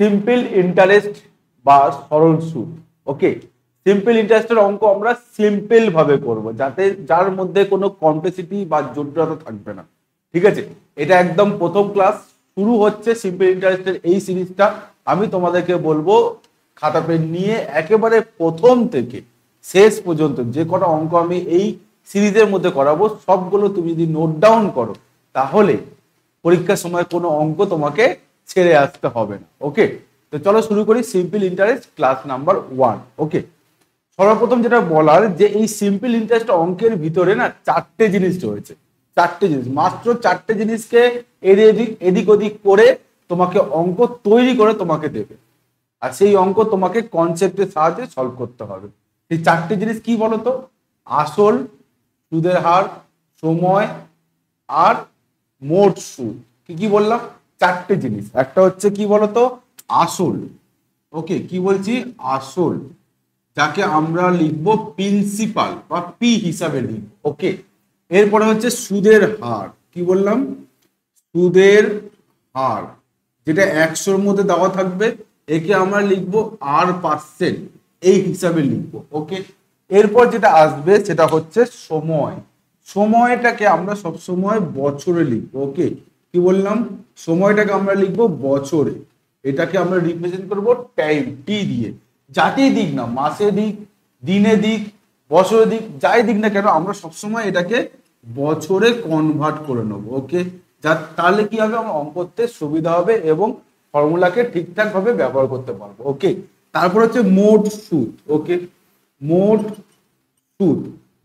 simple interest বা সরল সুদ ওকে সিম্পল ইন্টারেস্টের অঙ্ক আমরা সিম্পল ভাবে করব যাতে যার মধ্যে কোনো কমপ্লেসিটি বা জটিলতা থাকবে না ঠিক আছে এটা একদম প্রথম ক্লাস শুরু হচ্ছে সিম্পল ইন্টারেস্টের এই সিরিজটা আমি তোমাদেরকে বলবো খাতা পেন নিয়ে একেবারে প্রথম থেকে শেষ পর্যন্ত যে কটা অঙ্ক আমি এই সিরিজের মধ্যে করাবো সবগুলো তুমি যদি নোট ডাউন করো তাহলে পরীক্ষার সময় কোনো অঙ্ক তোমাকে ছেড়ে আসতে হবে না ওকে তো চলো শুরু করি simple interest class number one okay সর্বপ্রথম যেটা বলার যে এই সিম্পল ইন্টারেস্ট অঙ্কের ভিতরে না চারটে জিনিস রয়েছে চারটে জিনিস মাত্র চারটে জিনিসকে এদিক এদিক ওদিক করে তোমাকে অঙ্ক তৈরি করে তোমাকে দেবে আর সেই অঙ্ক তোমাকে কনসেপ্টের সাহায্যে সলভ করতে হবে সেই চারটে জিনিস কি বলতো আসল সুদের হার সময় আর মোট সুদ কি কি বললাম চারটে জিনিস একটা হচ্ছে কি বলতো আসল ওকে কি বলছি আসল যাকে আমরা লিখবো প্রিন্সিপাল বা পি হিসাবে লিখবো ওকে এরপরে হচ্ছে সুদের হার কি বললাম সুদের হার যেটা একশোর মধ্যে দেওয়া থাকবে একে আমরা লিখবো আর পার্সেন্ট এই হিসাবে লিখবো ওকে এরপর যেটা আসবে সেটা হচ্ছে সময় সময়টাকে আমরা সব সময় বছরে লিখবো ওকে কি বললাম সময়টাকে আমরা লিখব বছরে এটাকে আমরা রিপ্রেজেন্ট করব টাইম টি দিয়ে যাতেই দিক না মাসে দিক দিনে দিক বছরের দিক যাই দিক না কেন আমরা সবসময় এটাকে বছরে কনভার্ট করে নেবো ওকে যা তাহলে কি হবে আমার অঙ্ক করতে সুবিধা হবে এবং ফর্মুলাকে ঠিকঠাক ভাবে ব্যবহার করতে পারবো ওকে তারপর হচ্ছে মোট সুদ ওকে মোট সুদ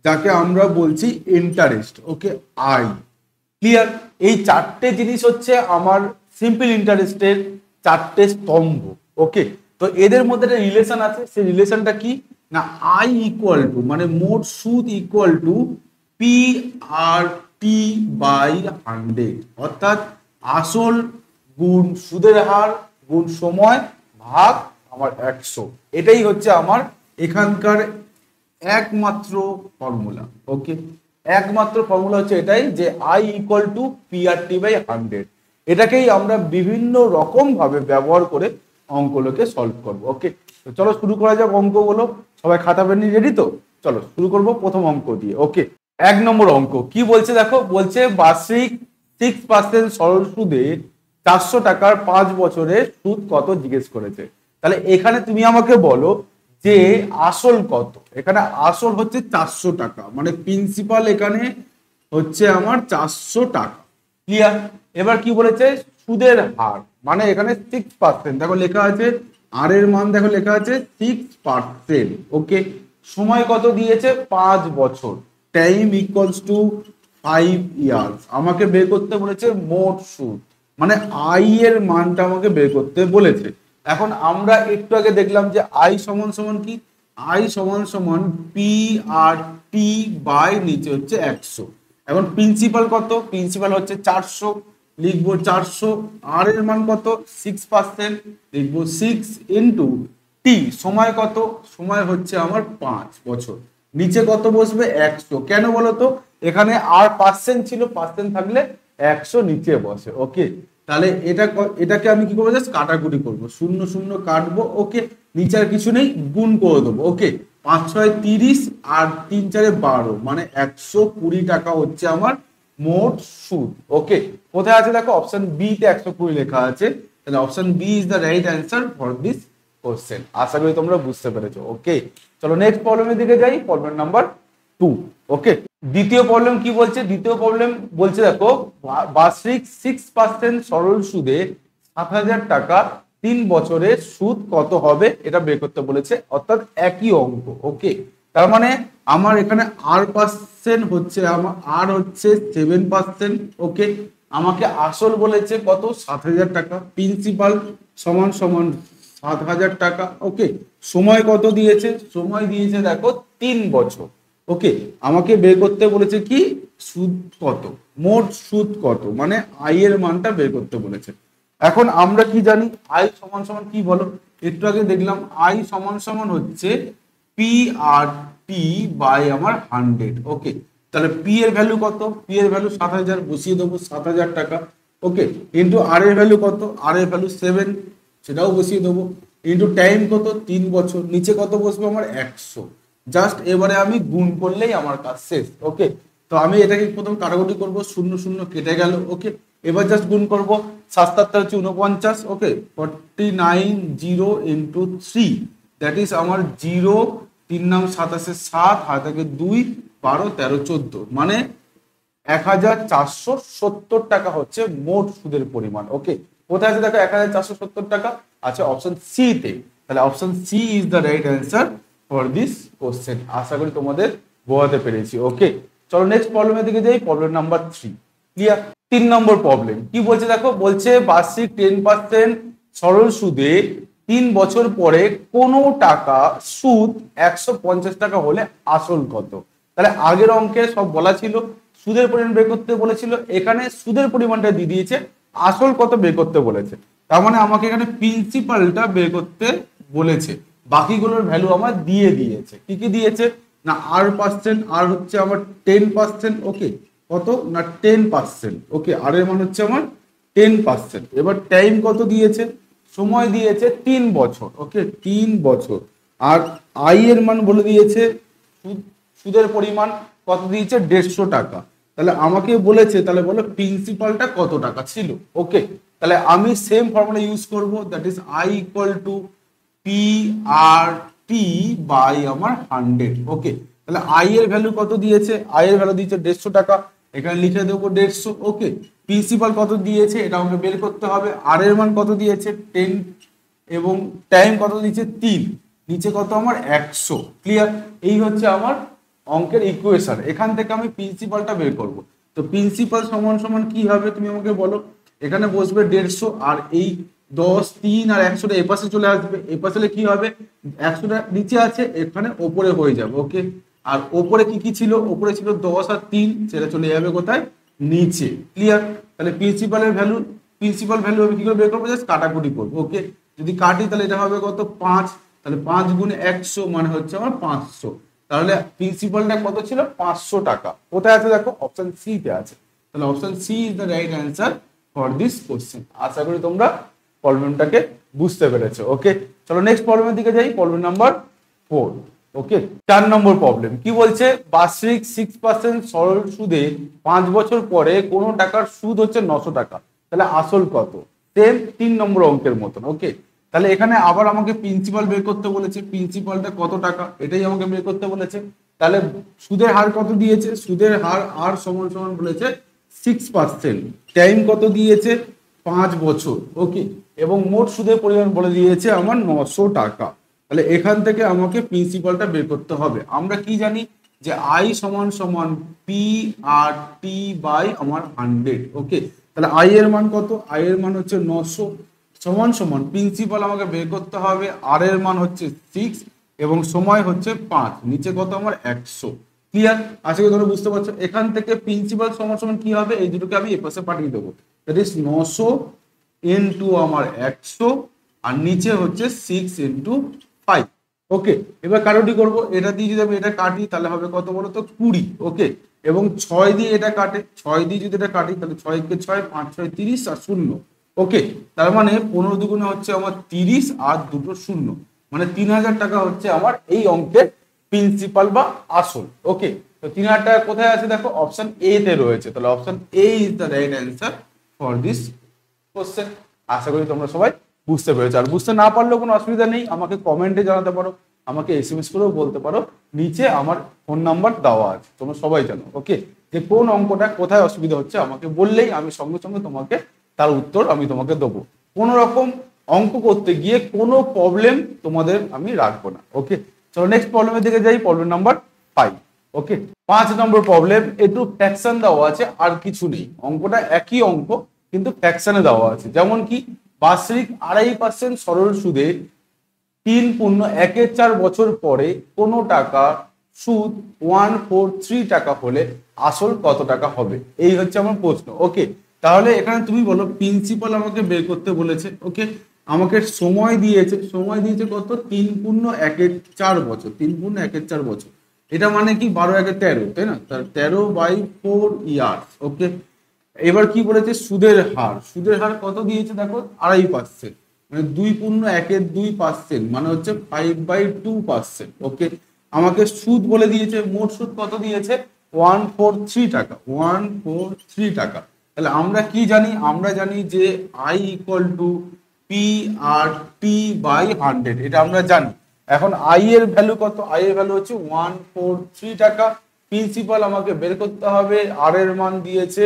যাকে আমরা বলছি ইন্টারেস্ট ওকে আই ক্লিয়ার এই চারটে জিনিস হচ্ছে আমার সিম্পল ইন্টারেস্টের চারটে স্তম্ভ ওকে তো এদের মধ্যে একটা রিলেশন আছে সেই রিলেশনটা কি না আই ইকুয়াল টু মানে মোট সুদ equal to P R T by hundred অর্থাৎ আসল গুণ সুদের হার গুণ সময় ভাগ আমার একশো এটাই হচ্ছে আমার এখানকার একমাত্র ফর্মুলা ওকে একমাত্র ফর্মুলা হচ্ছে এটাই যে I equal to PRT by hundred এটাকেই আমরা বিভিন্ন রকম ভাবে ব্যবহার করে অঙ্কগুলোকে সলভ করব ওকে চলো শুরু করা যাক অঙ্কগুলো সবাই খাতা পেন রেডি তো চলো শুরু করব প্রথম অঙ্ক দিয়ে ওকে এক নম্বর অঙ্ক কি বলছে দেখো বলছে বার্ষিক সিক্স পার্সেন্ট সরল সুদে চারশো টাকার পাঁচ বছরে সুদ কত জিজ্ঞেস করেছে তাহলে এখানে তুমি আমাকে বলো যে আসল কত এখানে আসল হচ্ছে চারশো টাকা মানে প্রিন্সিপাল এখানে হচ্ছে আমার চারশো টাকা ক্লিয়ার এবার কি বলেছে সুদের হার মানে এখানে সিক্স পার্সেন্ট দেখো লেখা আছে আর এর মান দেখো লেখা আছে সিক্স পার্সেন্ট ওকে সময় কত দিয়েছে পাঁচ বছর time equals to five years আমাকে বের করতে বলেছে মোট সুদ মানে আই এর মানটা আমাকে বের করতে বলেছে এখন আমরা একটু আগে দেখলাম যে আই সমান সমান কি আই সমান সমান পি আর টি বাই নিচে হচ্ছে একশো এখন প্রিন্সিপাল কত প্রিন্সিপাল হচ্ছে চারশো লিখবো চারশো আর এর মান কত সিক্স পার্সেন্ট লিখবো সিক্স ইন্টু টি সময় কত সময় হচ্ছে আমার পাঁচ বছর নিচে কত বসবে একশো কেন বলতো এখানে আর পার্সেন্ট ছিল পার্সেন্ট থাকলে একশো নিচে বসে ওকে তাহলে এটা এটাকে আমি কি করবো জাস্ট কাটাকুটি করবো শূন্য শূন্য কাটবো ওকে নিচে আর কিছু নেই গুণ করে দেবো ওকে পাঁচ ছয় তিরিশ আর তিন চারে বারো মানে একশো কুড়ি টাকা হচ্ছে আমার মোট সুদ ওকে কোথায় আছে দেখো অপশন বি তে একশো কুড়ি লেখা আছে তাহলে option B is the right answer for this question আশা করি তোমরা বুঝতে পেরেছো ওকে চলো নেক্সট প্রবলেমের দিকে যাই প্রবলেম নাম্বার টু ওকে দ্বিতীয় প্রবলেম কি বলছে দ্বিতীয় প্রবলেম বলছে দেখো বার্ষিক সিক্স পার্সেন্ট সরল সুদে সাত হাজার টাকা তিন বছরের সুদ কত হবে এটা বের করতে বলেছে অর্থাৎ একই অঙ্ক ওকে তার মানে আমার এখানে আর পার্সেন্ট হচ্ছে আমার আর হচ্ছে সেভেন পার্সেন্ট ওকে আমাকে আসল বলেছে কত সাত হাজার টাকা প্রিন্সিপাল সমান সমান সাত হাজার টাকা ওকে সময় কত দিয়েছে সময় দিয়েছে দেখো তিন বছর ওকে আমাকে বের করতে বলেছে কি সুদ কত মোট সুদ কত মানে আই এর মানটা বের করতে বলেছে এখন আমরা কি জানি আই সমান সমান কি বলো একটু আগে দেখলাম আই সমান সমান হচ্ছে পি আর টি বাই আমার হান্ড্রেড ওকে তাহলে পি এর ভ্যালু কত পি এর ভ্যালু সাত হাজার বসিয়ে দেবো সাত হাজার টাকা ওকে ইন্টু আর এর ভ্যালু কত আর এর ভ্যালু সেভেন সেটাও বসিয়ে দেবো ইন্টু টাইম কত তিন বছর নিচে কত বসবে আমার একশো জাস্ট এবারে আমি গুণ করলেই আমার কাজ শেষ ওকে তো আমি এটাকে প্রথম কাটাকুটি করব শূন্য শূন্য কেটে গেল ওকে এবার জাস্ট গুণ করব সাত হচ্ছে উনপঞ্চাশ okay forty nine zero into three that is আমার জিরো তিন নাম সাতাশে সাত হাতাকে দুই বারো তেরো চোদ্দ মানে এক হাজার চারশো সত্তর টাকা হচ্ছে মোট সুদের পরিমাণ ওকে কোথায় আছে দেখো এক হাজার চারশো সত্তর টাকা আছে অপশন সি তে তাহলে option C is the right answer for this question আশা করি তোমাদের বোঝাতে পেরেছি ওকে চলো নেক্সট প্রবলেমের দিকে যাই প্রবলেম নাম্বার থ্রি ক্লিয়ার তিন নম্বর প্রবলেম কি বলছে দেখো বলছে বার্ষিক টেন পার্সেন্ট সরল সুদে তিন বছর পরে কোনো টাকা সুদ একশো পঞ্চাশ টাকা হলে আসল কত তাহলে আগের অঙ্কে সব বলা ছিল সুদের পরিমাণ বের করতে বলেছিল এখানে সুদের পরিমাণটা দিয়ে দিয়েছে আসল কত বের করতে বলেছে তার মানে আমাকে এখানে প্রিন্সিপালটা বের করতে বলেছে বাকিগুলোর ভ্যালু আমার দিয়ে দিয়েছে কি কি দিয়েছে না আর পার্সেন্ট আর হচ্ছে আমার টেন পার্সেন্ট ওকে কত না টেন পার্সেন্ট ওকে আর এর মান হচ্ছে আমার টেন পার্সেন্ট এবার টাইম কত দিয়েছে সময় দিয়েছে তিন বছর ওকে তিন বছর আর আই এর মান বলে দিয়েছে সুদের পরিমাণ কত দিয়েছে দেড়শো টাকা তাহলে আমাকে বলেছে তাহলে বলো প্রিন্সিপালটা কত টাকা ছিল ওকে তাহলে আমি সেম ফর্মুলা ইউজ করবো that is I equal to PRT by আমার হান্ড্রেড ওকে তাহলে আই এর ভ্যালু কত দিয়েছে আই এর ভ্যালু দিয়েছে দেড়শো টাকা এখানে লিখে দেবো দেড়শো ওকে প্রিন্সিপাল কত দিয়েছে এটা আমাকে বের করতে হবে আর এর মান কত দিয়েছে টেন এবং টাইম কত দিয়েছে তিন নিচে কত আমার একশো ক্লিয়ার এই হচ্ছে আমার অঙ্কের ইকুয়েশন এখান থেকে আমি প্রিন্সিপালটা বের করব তো প্রিন্সিপাল সমান সমান কি হবে তুমি আমাকে বলো এখানে বসবে দেড়শো আর এই দশ তিন আর একশোটা এপাশে চলে আসবে এপাশে কি হবে একশোটা নিচে আছে এখানে ওপরে হয়ে যাবে ওকে আর ওপরে কি কি ছিল ওপরে ছিল দশ আর তিন সেটা চলে যাবে কোথায় নিচে ক্লিয়ার তাহলে প্রিন্সিপালের ভ্যালু প্রিন্সিপাল ভ্যালু আমি কি করে বের করবো জাস্ট কাটাকুটি করবো ওকে যদি কাটি তাহলে এটা হবে কত পাঁচ তাহলে পাঁচ গুণে একশো মানে হচ্ছে আমার পাঁচশো তাহলে প্রিন্সিপালটা কত ছিল পাঁচশো টাকা কোথায় আছে দেখো অপশন সিতে আছে তাহলে option C is the right answer for this question আশা করি তোমরা প্রবলেমটাকে বুঝতে পেরেছে ওকে চলো নেক্সট প্রবলেমের দিকে যাই প্রবলেম নাম্বার ফোর ওকে চার নম্বর প্রবলেম কি বলছে বার্ষিক সিক্স পার্সেন্ট সরল সুদে পাঁচ বছর পরে কোনো টাকার সুদ হচ্ছে নশো টাকা তাহলে আসল কত সেম তিন নম্বর অঙ্কের মতন ওকে তাহলে এখানে আবার আমাকে প্রিন্সিপাল বের করতে বলেছে প্রিন্সিপালটা কত টাকা এটাই আমাকে বের করতে বলেছে তাহলে সুদের হার কত দিয়েছে সুদের হার আর সমান সমান বলেছে সিক্স পার্সেন্ট টাইম কত দিয়েছে পাঁচ বছর ওকে এবং মোট সুদের পরিমাণ বলে দিয়েছে আমার নশো টাকা তাহলে এখান থেকে আমাকে প্রিন্সিপালটা বের করতে হবে আমরা কি জানি যে আই সমান সমান পি আর টি বাই আমার হান্ড্রেড ওকে তাহলে আই এর মান কত আই এর মান হচ্ছে নশো সমান সমান প্রিন্সিপাল আমাকে বের করতে হবে আর এর মান হচ্ছে সিক্স এবং সময় হচ্ছে পাঁচ নিচে কত আমার একশো ক্লিয়ার আজকে ধরো বুঝতে পারছো এখান থেকে প্রিন্সিপাল সমান সমান কি হবে এই দুটোকে আমি এপাশে পাঠিয়ে দেবো দ্যাট ইস নশো এন টু আমার একশো আর নিচে হচ্ছে সিক্স এন টু ফাইভ ওকে এবার কারোটি করব এটা দিয়ে যদি আমি এটা কাটি তাহলে হবে কত বলো তো কুড়ি ওকে এবং ছয় দিয়ে এটা কাটে ছয় দিয়ে যদি এটা কাটি তাহলে ছয়কে ছয় পাঁচ ছয় তিরিশ আর শূন্য ওকে তার মানে পনেরো দুগুণে হচ্ছে আমার তিরিশ আর দুটো শূন্য মানে তিন হাজার টাকা হচ্ছে আমার এই অঙ্কের প্রিন্সিপাল বা আসল ওকে তো তিন হাজার টাকা কোথায় আছে দেখো অপশন এ তে রয়েছে তাহলে option A is the right answer for this question আশা করি তোমরা সবাই বুঝতে পেরেছো আর বুঝতে না পারলেও কোনো অসুবিধা নেই আমাকে কমেন্টে জানাতে পারো আমাকে এস এম এস করেও বলতে পারো নিচে আমার ফোন নাম্বার দেওয়া আছে তোমরা সবাই জানো ওকে যে কোন অঙ্কটা কোথায় অসুবিধা হচ্ছে আমাকে বললেই আমি সঙ্গে সঙ্গে তোমাকে তার উত্তর আমি তোমাকে দেবো কোনো রকম অঙ্ক করতে গিয়ে কোনো প্রবলেম তোমাদের আমি রাখবো না ওকে চলো নেক্সট প্রবলেমের দিকে যাই প্রবলেম নাম্বার ফাইভ ওকে পাঁচ নম্বর প্রবলেম একটু ফ্যাকশন দেওয়া আছে আর কিছু নেই অঙ্কটা একই অঙ্ক কিন্তু ফ্যাকশনে দেওয়া আছে যেমন কি বার্ষিক আড়াই পার্সেন্ট সরল সুদে তিন পূর্ণ একের চার বছর পরে কোনো টাকা সুদ ওয়ান ফোর থ্রি টাকা হলে আসল কত টাকা হবে এই হচ্ছে আমার প্রশ্ন ওকে তাহলে এখানে তুমি বলো প্রিন্সিপাল আমাকে বের করতে বলেছে ওকে আমাকে সময় দিয়েছে সময় দিয়েছে কত তিন পূর্ণ একের চার বছর তিন পূর্ণ একের চার বছর এটা মানে কি বারো একের তেরো তাই না তার তেরো বাই ফোর ইয়ার্স ওকে এবার কি বলেছে সুদের হার সুদের হার কত দিয়েছে দেখো আড়াই পার্সেন্ট মানে দুই পূর্ণ একের দুই পার্সেন্ট মানে হচ্ছে five by two percent okay আমাকে সুদ বলে দিয়েছে মোট সুদ কত দিয়েছে ওয়ান ফোর থ্রি টাকা ওয়ান ফোর থ্রি টাকা তাহলে আমরা কি জানি আমরা জানি যে I equal to P R T by hundred এটা আমরা জানি এখন আই এর ভ্যালু কত আই এর ভ্যালু হচ্ছে ওয়ান ফোর থ্রি টাকা প্রিন্সিপাল আমাকে বের করতে হবে আর এর মান দিয়েছে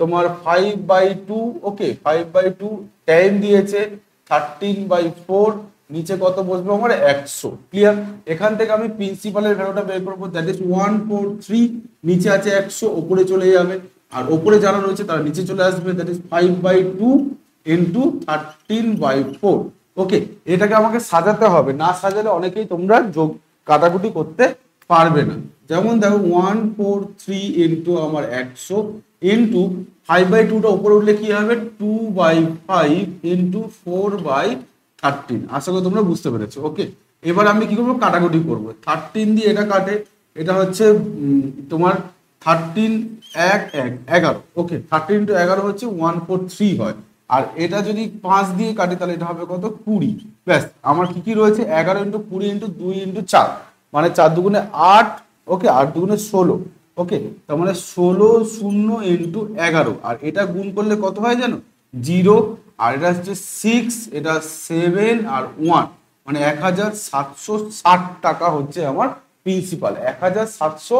তোমার five by two okay five by two ten দিয়েছে থার্টিন বাই ফোর নিচে কত বসবে আমার একশো ক্লিয়ার এখান থেকে আমি প্রিন্সিপালের ভ্যালুটা বের করবো that is one four three নিচে আছে একশো ওপরে চলে যাবে আর ওপরে যারা রয়েছে তারা নিচে চলে আসবে that is five by two into thirteen by four okay এটাকে আমাকে সাজাতে হবে না সাজালে অনেকেই তোমরা যোগ কাটাকুটি করতে পারবে না যেমন দেখো ওয়ান ফোর থ্রি ইন্টু আমার একশো ইন্টু ফাইভ বাই টুটা উপরে উঠলে কি হবে two by five into four by thirteen আশা করি তোমরা বুঝতে পেরেছো ওকে এবার আমি কি করবো কাটাকুটি করবো থার্টিন দিয়ে এটা কাটে এটা হচ্ছে তোমার থার্টিন এক এক এগারো ওকে থার্টিন ইন্টু এগারো হচ্ছে ওয়ান ফোর থ্রি হয় আর এটা যদি পাঁচ দিয়ে কাটে তাহলে এটা হবে কত কুড়ি ব্যাস আমার কি কি রয়েছে এগারো ইন্টু কুড়ি ইন্টু দুই ইন্টু চার মানে চার দুগুণে আট ওকে আট দুগুণে ষোলো ওকে তার মানে ষোলো শূন্য ইন্টু এগারো আর এটা গুণ করলে কত হয় জানো জিরো আর এটা হচ্ছে সিক্স এটা সেভেন আর ওয়ান মানে এক হাজার সাতশো ষাট টাকা হচ্ছে আমার প্রিন্সিপাল এক হাজার সাতশো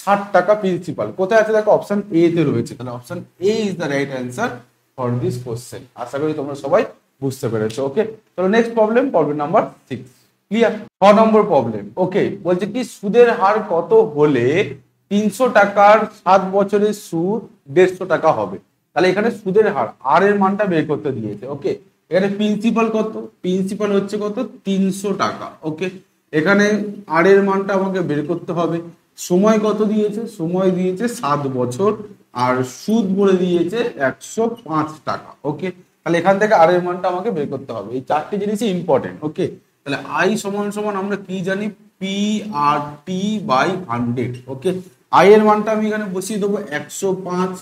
ষাট টাকা প্রিন্সিপাল কোথায় আছে দেখো অপশান এ তে রয়েছে তাহলে option A is the right answer for this question আশা করি তোমরা সবাই বুঝতে পেরেছো ওকে তাহলে next problem problem number six clear ছ নম্বর প্রবলেম ওকে বলছে কি সুদের হার কত হলে তিনশো টাকার সাত বছরের সুদ দেড়শো টাকা হবে তাহলে এখানে সুদের হার আর এর মানটা বের করতে দিয়েছে ওকে এখানে প্রিন্সিপাল কত প্রিন্সিপাল হচ্ছে কত তিনশো টাকা ওকে এখানে আর এর মানটা আমাকে বের করতে হবে সময় কত দিয়েছে সময় দিয়েছে সাত বছর আর সুদ বলে দিয়েছে একশো পাঁচ টাকা ওকে তাহলে এখান থেকে আর এর মানটা আমাকে বের করতে হবে এই চারটি জিনিসই ইম্পর্টেন্ট ওকে তাহলে আই সমান সমান আমরা কি জানি P R T by hundred okay I এর মানটা আমি এখানে বসিয়ে দেবো একশো পাঁচ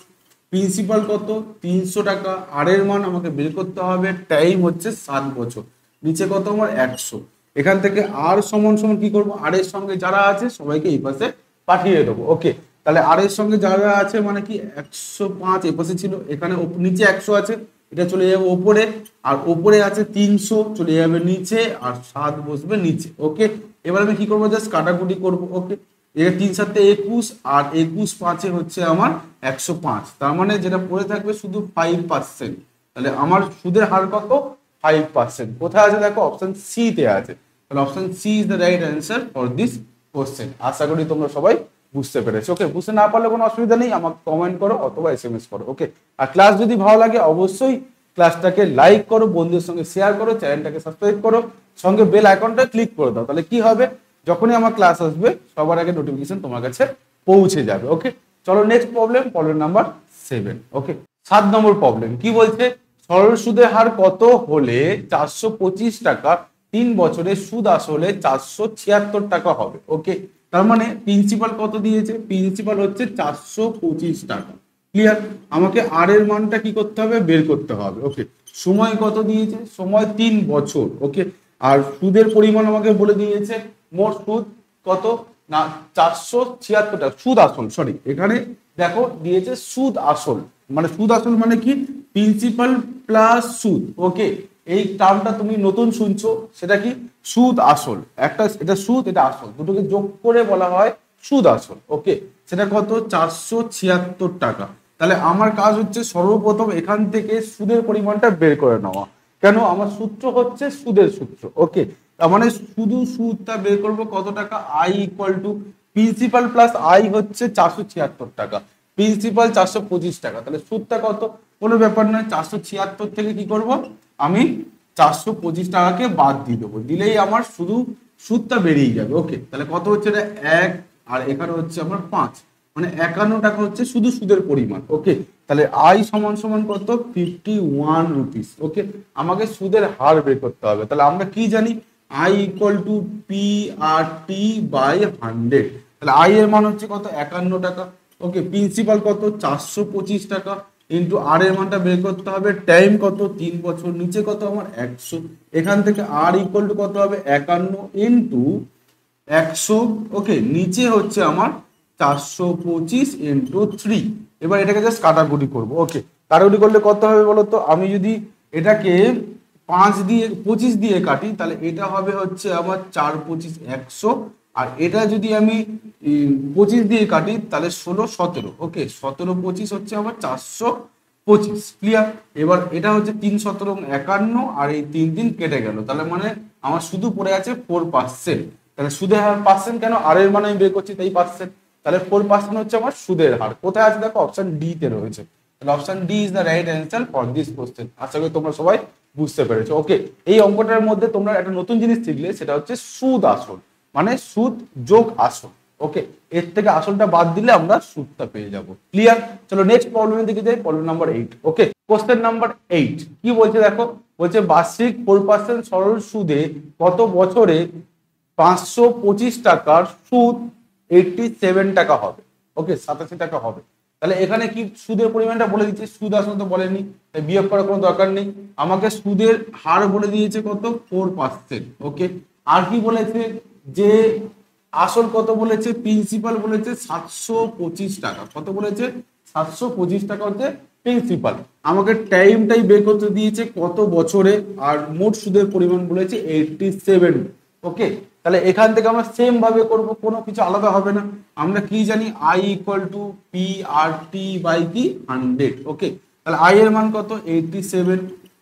প্রিন্সিপাল কত তিনশো টাকা আর এর মান আমাকে বের করতে হবে টাইম হচ্ছে সাত বছর নিচে কত আমার একশো এখান থেকে আর সমান সমান কি করবো আর এর সঙ্গে যারা আছে সবাইকে এই পাশে পাঠিয়ে দেবো ওকে তাহলে আর এর সঙ্গে যারা আছে মানে কি একশো পাঁচ এ পাশে ছিল এখানে নিচে একশো আছে এটা চলে যাবে ওপরে আর ওপরে আছে তিনশো চলে যাবে নিচে আর সাত বসবে নিচে ওকে এবার আমি কি করবো জাস্ট কাটাকুটি করবো ওকে এটা তিন সাতটা একুশ আর একুশ পাঁচে হচ্ছে আমার একশো পাঁচ তার মানে যেটা পড়ে থাকবে শুধু ফাইভ পার্সেন্ট তাহলে আমার সুদের হার কত ফাইভ পার্সেন্ট কোথায় আছে দেখো অপশান সি তে আছে তাহলে option C is the right answer for this question আশা করি তোমরা সবাই বুঝতে পেরেছি ওকে বুঝতে না পারলে কোনো অসুবিধা নেই আমাকে কমেন্ট করো অথবা এস এম এস করো ওকে আর ক্লাস যদি ভালো লাগে অবশ্যই ক্লাসটাকে লাইক করো বন্ধুদের সঙ্গে শেয়ার করো চ্যানেলটাকে সাবস্ক্রাইব করো সঙ্গে বেল আইকনটা ক্লিক করে দাও তাহলে কি হবে যখনই আমার ক্লাস আসবে সবার আগে নোটিফিকেশন তোমার কাছে পৌঁছে যাবে ওকে চলো next problem problem number seven okay সাত নম্বর প্রবলেম কি বলছে সরল সুদের হার কত হলে চারশো টাকা তিন বছরে সুদ আসলে চারশো ছিয়াত্তর টাকা হবে ওকে তার মানে প্রিন্সিপাল কত দিয়েছে প্রিন্সিপাল হচ্ছে চারশো পঁচিশ টাকা ক্লিয়ার আমাকে আর এর মানটা কি করতে হবে বের করতে হবে ওকে সময় কত দিয়েছে সময় তিন বছর ওকে আর সুদের পরিমাণ আমাকে বলে দিয়েছে মোট সুদ কত না চারশো ছিয়াত্তর টাকা সুদ আসল সরি এখানে দেখো দিয়েছে সুদ আসল মানে সুদ আসল মানে কি প্রিন্সিপাল প্লাস সুদ ওকে এই টার্মটা তুমি নতুন শুনছো সেটা কি সুদ আসল একটা এটা সুদ এটা আসল দুটোকে যোগ করে বলা হয় সুদ আসল ওকে সেটা কত চারশো ছিয়াত্তর টাকা তাহলে আমার কাজ হচ্ছে সর্বপ্রথম এখান থেকে সুদের পরিমাণটা বের করে নেওয়া কেন আমার সূত্র হচ্ছে সুদের সূত্র ওকে তার মানে শুধু সুদটা বের করবো কত টাকা I equal to principal plus I হচ্ছে চারশো ছিয়াত্তর টাকা প্রিন্সিপাল চারশো পঁচিশ টাকা তাহলে সুদটা কত কোনো ব্যাপার নয় চারশো ছিয়াত্তর থেকে কি করব আমি চারশো পঁচিশ টাকাকে বাদ দিয়ে দেবো দিলেই আমার শুধু সুদটা বেরিয়ে যাবে ওকে তাহলে কত হচ্ছে এটা এক আর এখানে হচ্ছে আমার পাঁচ মানে একান্ন টাকা হচ্ছে শুধু সুদের পরিমাণ ওকে তাহলে আই সমান সমান কত ফিফটি ওয়ান রুপিস ওকে আমাকে সুদের হার বের করতে হবে তাহলে আমরা কি জানি I equal to P R T by hundred তাহলে আই এর মান হচ্ছে কত একান্ন টাকা ওকে প্রিন্সিপাল কত চারশো পঁচিশ টাকা ইন্টু আর এর মানটা বের করতে হবে টাইম কত তিন বছর নিচে কত আমার একশো এখান থেকে আর ইকুয়াল টু কত হবে একান্ন ইন্টু একশো ওকে নিচে হচ্ছে আমার চারশো পঁচিশ ইন্টু থ্রি এবার এটাকে জাস্ট কাটাকুটি করবো ওকে কাটাকুটি করলে কত হবে বলো তো আমি যদি এটাকে পাঁচ দিয়ে পঁচিশ দিয়ে কাটি তাহলে এটা হবে হচ্ছে আমার চার পঁচিশ একশো আর এটা যদি আমি পঁচিশ দিয়ে কাটি তাহলে ষোলো সতেরো ওকে সতেরো পঁচিশ হচ্ছে আমার চারশো পঁচিশ ক্লিয়ার এবার এটা হচ্ছে তিন সতেরো একান্ন আর এই তিন দিন কেটে গেল তাহলে মানে আমার শুধু পড়ে আছে ফোর পার্সেন্ট তাহলে সুদের হার পার্সেন্ট কেন আর এর মানে আমি বের করছি তাই পার্সেন্ট তাহলে ফোর পার্সেন্ট হচ্ছে আমার সুদের হার কোথায় আছে দেখো অপশন ডি তে রয়েছে তাহলে option D is the right answer for this question আশা করি তোমরা সবাই বুঝতে পেরেছো ওকে এই অঙ্কটার মধ্যে তোমরা একটা নতুন জিনিস শিখলে সেটা হচ্ছে সুদ আসল মানে সুদ যোগ আসল ওকে এর থেকে আসলটা বাদ দিলে আমরা সুদটা পেয়ে যাব ক্লিয়ার চলো নেক্সট প্রবলেমের দিকে যাই problem number eight okay question number eight কি বলছে দেখো বলছে বার্ষিক ফোর পার্সেন্ট সরল সুদে কত বছরে পাঁচশো পঁচিশ টাকার সুদ এইটটি সেভেন টাকা হবে ওকে সাতাশি টাকা হবে তাহলে এখানে কি সুদের পরিমাণটা বলে দিচ্ছে সুদ আসলে তো বলেনি তাই বিয়োগ করার কোনো দরকার নেই আমাকে সুদের হার বলে দিয়েছে কত ফোর পার্সেন্ট ওকে আর কি বলেছে যে আসল কত বলেছে প্রিন্সিপাল বলেছে সাতশো পঁচিশ টাকা কত বলেছে সাতশো পঁচিশ টাকা হচ্ছে প্রিন্সিপাল আমাকে টাইমটাই বের করতে দিয়েছে কত বছরে আর মোট সুদের পরিমাণ বলেছে এইটটি সেভেন ওকে তাহলে এখান থেকে আমরা সেম ভাবে করব কোনো কিছু আলাদা হবে না আমরা কি জানি I equal to P R T by কি হান্ড্রেড ওকে তাহলে আই এর মান কত এইটটি সেভেন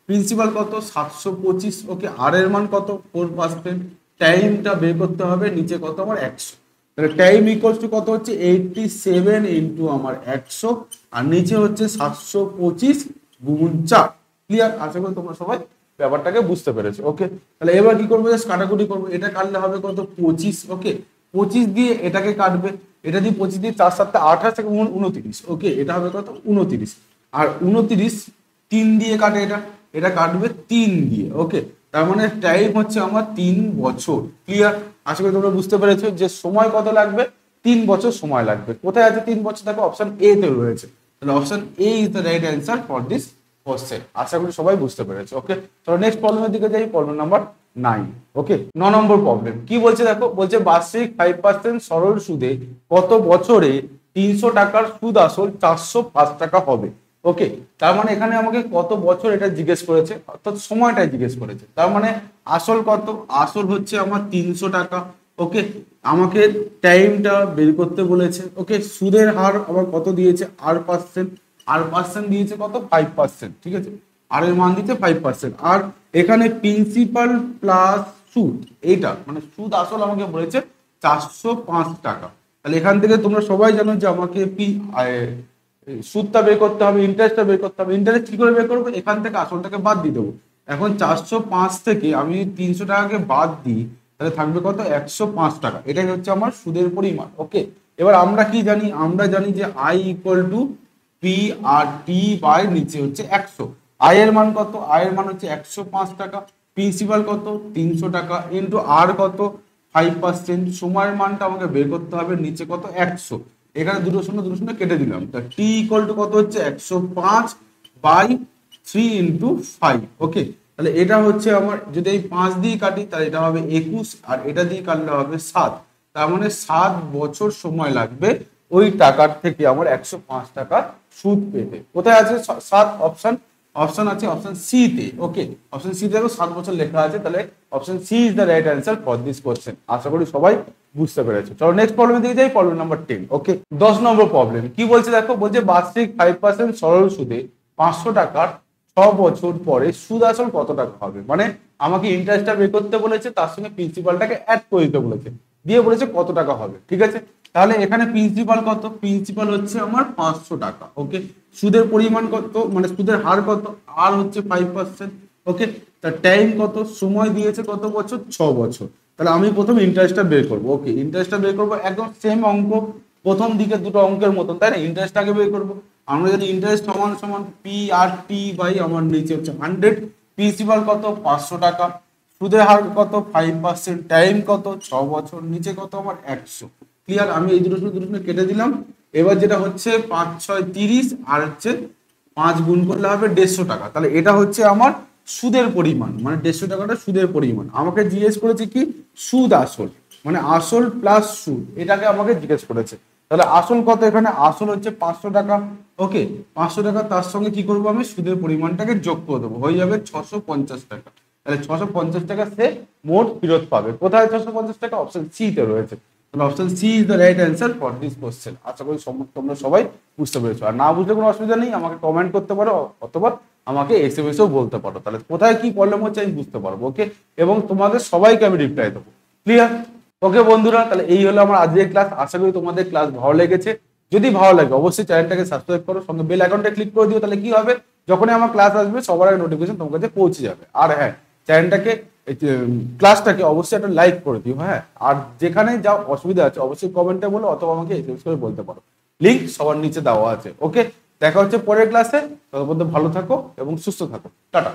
প্রিন্সিপাল কত সাতশো পঁচিশ ওকে আর এর মান কত ফোর পার্সেন্ট টাইমটা বের করতে হবে নিচে কত আমার একশো তাহলে টাইম ইকুয়ালস টু কত হচ্ছে এইটটি সেভেন ইন্টু আমার একশো আর নিচে হচ্ছে সাতশো পঁচিশ গুণ চার ক্লিয়ার আশা করি তোমরা সবাই ব্যাপারটাকে বুঝতে পেরেছো ওকে তাহলে এবার কি করবো জাস্ট কাটাকুটি করবো এটা কাটলে হবে কত পঁচিশ ওকে পঁচিশ দিয়ে এটাকে কাটবে এটা দিয়ে পঁচিশ দিয়ে চার সাতটা আঠাশ থেকে উনত্রিশ ওকে এটা হবে কত উনত্রিশ আর উনত্রিশ তিন দিয়ে কাটে এটা এটা কাটবে তিন দিয়ে ওকে তার মানে টাইম হচ্ছে আমার তিন বছর ক্লিয়ার আশা করি তোমরা বুঝতে পেরেছো যে সময় কত লাগবে তিন বছর সময় লাগবে কোথায় আছে তিন বছর দেখো অপশন এ তে রয়েছে তাহলে option A is the right answer for this question আশা করি সবাই বুঝতে পেরেছে ওকে তাহলে নেক্সট প্রবলেমের দিকে যাই প্রবলেম নাম্বার নাইন ওকে ন নম্বর প্রবলেম কি বলছে দেখো বলছে বার্ষিক ফাইভ পার্সেন্ট সরল সুদে কত বছরে তিনশো টাকার সুদ আসল চারশো পাঁচ টাকা হবে ওকে তার মানে এখানে আমাকে কত বছর এটা জিজ্ঞেস করেছে অর্থাৎ সময়টা জিজ্ঞেস করেছে তার মানে আসল কত আসল হচ্ছে আমার তিনশো টাকা ওকে আমাকে টাইমটা বের করতে বলেছে ওকে সুদের হার আবার কত দিয়েছে আর পার্সেন্ট আর পার্সেন্ট দিয়েছে কত ফাইভ পার্সেন্ট ঠিক আছে আর এর মান দিচ্ছে ফাইভ পার্সেন্ট আর এখানে প্রিন্সিপাল প্লাস সুদ এইটা মানে সুদ আসল আমাকে বলেছে চারশো পাঁচ টাকা তাহলে এখান থেকে তোমরা সবাই জানো যে আমাকে পি সুদটা বের করতে হবে ইন্টারেস্টটা বের করতে হবে ইন্টারেস্ট কি করে বের করবো এখান থেকে আসলটাকে বাদ দিয়ে দেবো এখন চারশো পাঁচ থেকে আমি তিনশো টাকাকে বাদ দিই তাহলে থাকবে কত একশো পাঁচ টাকা এটাই হচ্ছে আমার সুদের পরিমাণ ওকে এবার আমরা কি জানি আমরা জানি যে I equal to P R T by নিচে হচ্ছে একশো আয়ের মান কত আয়ের মান হচ্ছে একশো পাঁচ টাকা প্রিন্সিপাল কত তিনশো টাকা ইন্টু আর কত ফাইভ পার্সেন্ট সময়ের মানটা আমাকে বের করতে হবে নিচে কত একশো এখানে দুটো শূন্য দুটো শূন্য কেটে দিলাম তা টি ইকুয়াল টু কত হচ্ছে একশো পাঁচ by three into five okay তাহলে এটা হচ্ছে আমার যদি এই পাঁচ দিয়ে কাটি তাহলে এটা হবে একুশ আর এটা দিয়ে কাটলে হবে সাত তার মানে সাত বছর সময় লাগবে ওই টাকার থেকে আমার একশো পাঁচ টাকা সুদ পেতে কোথায় আছে সাত অপশন অপশন আছে অপশন সি তে ওকে অপশন সি দেখো সাত বছর লেখা আছে তাহলে option C is the right answer for this question আশা করি সবাই বুঝতে পেরেছো চলো নেক্সট প্রবলেমের দিকে যাই প্রবলেম নাম্বার টেন ওকে দশ নম্বর প্রবলেম কি বলছে দেখো বলছে বার্ষিক ফাইভ পার্সেন্ট সরল সুদে পাঁচশো টাকার ছ বছর পরে সুদ আসল কত টাকা হবে মানে আমাকে ইন্টারেস্টটা বের করতে বলেছে তার সঙ্গে প্রিন্সিপালটাকে অ্যাড করে দিতে বলেছে দিয়ে বলেছে কত টাকা হবে ঠিক আছে তাহলে এখানে প্রিন্সিপাল কত প্রিন্সিপাল হচ্ছে আমার পাঁচশো টাকা ওকে সুদের পরিমাণ কত মানে সুদের হার কত আর হচ্ছে ফাইভ পার্সেন্ট ওকে তার টাইম কত সময় দিয়েছে কত বছর ছ বছর তাহলে আমি প্রথম ইন্টারেস্টটা বের করবো ওকে ইন্টারেস্টটা বের করবো একদম সেম অঙ্ক প্রথম দিকে দুটো অঙ্কের মতন তাই না ইন্টারেস্টটাকে বের করবো আমরা যদি ইন্টারেস্ট সমান সমান পি আর টি বাই আমার নিচে হচ্ছে হান্ড্রেড প্রিন্সিপাল কত পাঁচশো টাকা সুদের হার কত ফাইভ পার্সেন্ট টাইম কত ছ বছর নিচে কত আমার একশো ক্লিয়ার আমি এই দুটো দুটো কেটে দিলাম এবার যেটা হচ্ছে পাঁচ ছয় তিরিশ আর হচ্ছে পাঁচ গুণ করলে হবে দেড়শো টাকা তাহলে এটা হচ্ছে আমার সুদের পরিমাণ মানে দেড়শো টাকাটা সুদের পরিমাণ আমাকে জিজ্ঞেস করেছে কি সুদ আসল মানে আসল প্লাস সুদ এটাকে আমাকে জিজ্ঞেস করেছে তাহলে আসল কত এখানে আসল হচ্ছে পাঁচশো টাকা ওকে পাঁচশো টাকা তার সঙ্গে কি করবো আমি সুদের পরিমাণটাকে যোগ করে দেবো হয়ে যাবে ছশো পঞ্চাশ টাকা তাহলে ছশো পঞ্চাশ টাকা সে মোট ফেরত পাবে কোথায় ছশো পঞ্চাশ টাকা অপশন সিতে রয়েছে তাহলে option C is the right answer for this question আশা করি তোমরা সবাই বুঝতে পেরেছো আর না বুঝলে কোনো অসুবিধা নেই আমাকে কমেন্ট করতে পারো অথবা আমাকে এস এম এসও বলতে পারো তাহলে কোথায় কি প্রবলেম হচ্ছে আমি বুঝতে পারবো ওকে এবং তোমাদের সবাইকে আমি রিপ্লাই দেবো ক্লিয়ার ওকে বন্ধুরা তাহলে এই হলো আমার আজকের ক্লাস আশা করি তোমাদের ক্লাস ভালো লেগেছে যদি ভালো লাগে অবশ্যই চ্যানেলটাকে সাবস্ক্রাইব করো সঙ্গে বেল অ্যাকাউন্টে ক্লিক করে দিও তাহলে কি হবে যখনই আমার ক্লাস আসবে সবার আগে নোটিফিকেশন তোমার কাছে পৌঁছে যাবে আর হ্যাঁ চ্যানেলটাকে ক্লাসটাকে অবশ্যই একটা লাইক করে দিও হ্যাঁ আর যেখানে যা অসুবিধা আছে অবশ্যই কমেন্টে বলো অথবা আমাকে এসএমএস করে বলতে পারো লিঙ্ক সবার নিচে দেওয়া আছে ওকে দেখা হচ্ছে পরের ক্লাসে পর্যন্ত ভালো থাকো এবং সুস্থ থাকো টাটা